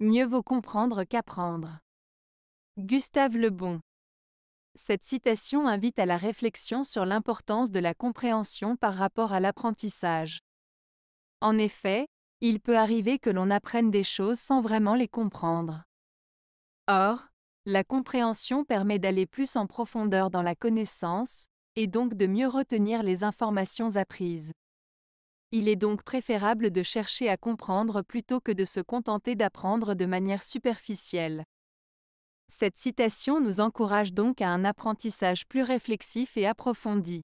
Mieux vaut comprendre qu'apprendre. Gustave Le Bon. Cette citation invite à la réflexion sur l'importance de la compréhension par rapport à l'apprentissage. En effet, il peut arriver que l'on apprenne des choses sans vraiment les comprendre. Or, la compréhension permet d'aller plus en profondeur dans la connaissance, et donc de mieux retenir les informations apprises. Il est donc préférable de chercher à comprendre plutôt que de se contenter d'apprendre de manière superficielle. Cette citation nous encourage donc à un apprentissage plus réflexif et approfondi.